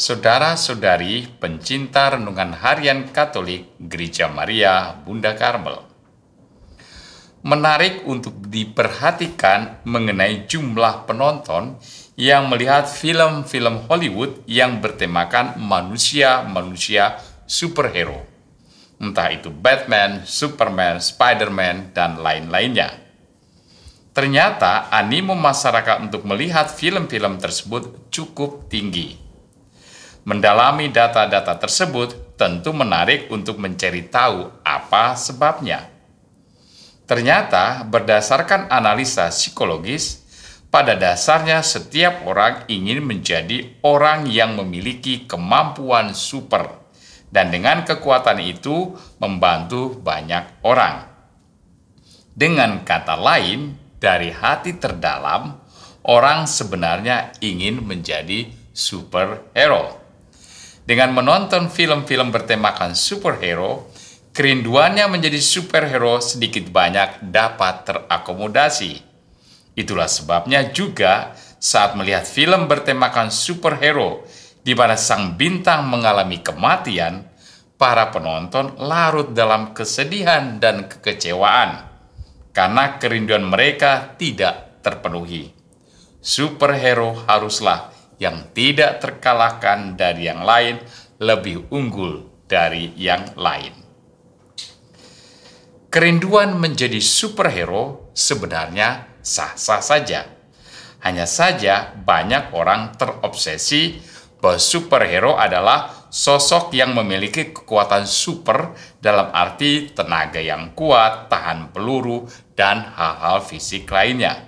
saudara-saudari pencinta renungan harian Katolik Gereja Maria Bunda Karmel. Menarik untuk diperhatikan mengenai jumlah penonton yang melihat film-film Hollywood yang bertemakan manusia-manusia superhero. Entah itu Batman, Superman, Spider-Man, dan lain-lainnya. Ternyata animo masyarakat untuk melihat film-film tersebut cukup tinggi Mendalami data-data tersebut tentu menarik untuk mencari tahu apa sebabnya. Ternyata, berdasarkan analisa psikologis, pada dasarnya setiap orang ingin menjadi orang yang memiliki kemampuan super, dan dengan kekuatan itu membantu banyak orang. Dengan kata lain, dari hati terdalam, orang sebenarnya ingin menjadi superhero. Dengan menonton film-film bertemakan superhero, kerinduannya menjadi superhero sedikit banyak dapat terakomodasi. Itulah sebabnya juga saat melihat film bertemakan superhero di mana sang bintang mengalami kematian, para penonton larut dalam kesedihan dan kekecewaan karena kerinduan mereka tidak terpenuhi. Superhero haruslah yang tidak terkalahkan dari yang lain lebih unggul dari yang lain. Kerinduan menjadi superhero sebenarnya sah-sah saja. Hanya saja banyak orang terobsesi bahwa superhero adalah sosok yang memiliki kekuatan super dalam arti tenaga yang kuat, tahan peluru, dan hal-hal fisik lainnya.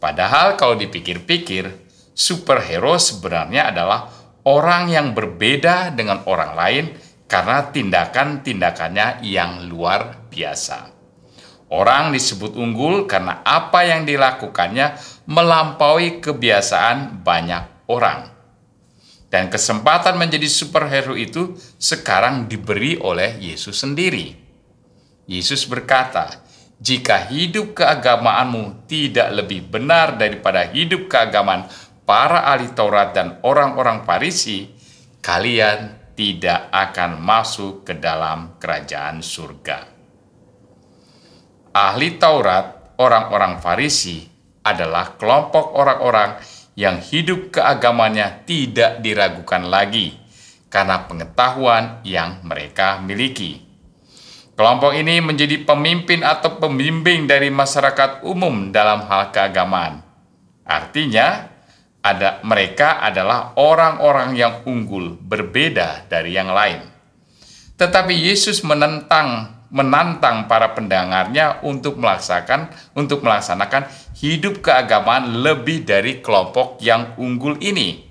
Padahal kalau dipikir-pikir, superhero sebenarnya adalah orang yang berbeda dengan orang lain karena tindakan-tindakannya yang luar biasa. Orang disebut unggul karena apa yang dilakukannya melampaui kebiasaan banyak orang. Dan kesempatan menjadi superhero itu sekarang diberi oleh Yesus sendiri. Yesus berkata, "Jika hidup keagamaanmu tidak lebih benar daripada hidup keagamaan para ahli Taurat dan orang-orang Farisi, kalian tidak akan masuk ke dalam kerajaan surga. Ahli Taurat, orang-orang Farisi adalah kelompok orang-orang yang hidup keagamannya tidak diragukan lagi karena pengetahuan yang mereka miliki. Kelompok ini menjadi pemimpin atau pembimbing dari masyarakat umum dalam hal keagamaan. Artinya, ada mereka adalah orang-orang yang unggul, berbeda dari yang lain. Tetapi Yesus menentang menantang para pendengarnya untuk melaksanakan untuk melaksanakan hidup keagamaan lebih dari kelompok yang unggul ini.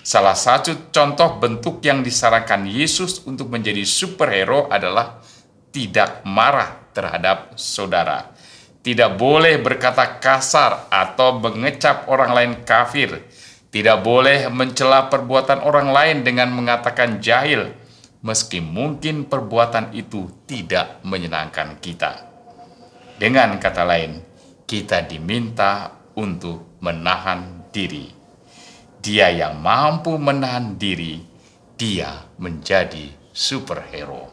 Salah satu contoh bentuk yang disarankan Yesus untuk menjadi superhero adalah tidak marah terhadap saudara. Tidak boleh berkata kasar atau mengecap orang lain kafir. Tidak boleh mencela perbuatan orang lain dengan mengatakan jahil, meski mungkin perbuatan itu tidak menyenangkan kita. Dengan kata lain, kita diminta untuk menahan diri. Dia yang mampu menahan diri, dia menjadi superhero.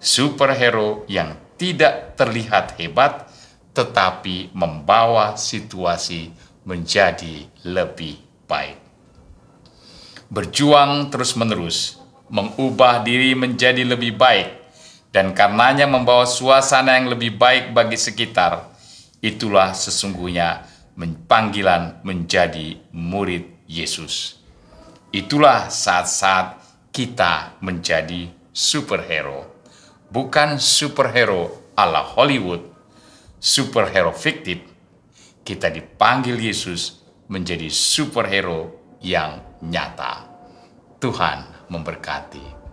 Superhero yang tidak terlihat hebat, tetapi membawa situasi menjadi lebih baik. Berjuang terus-menerus mengubah diri menjadi lebih baik, dan karenanya membawa suasana yang lebih baik bagi sekitar. Itulah sesungguhnya panggilan menjadi murid Yesus. Itulah saat-saat kita menjadi superhero, bukan superhero ala Hollywood, superhero fiktif, kita dipanggil Yesus menjadi superhero yang nyata. Tuhan memberkati.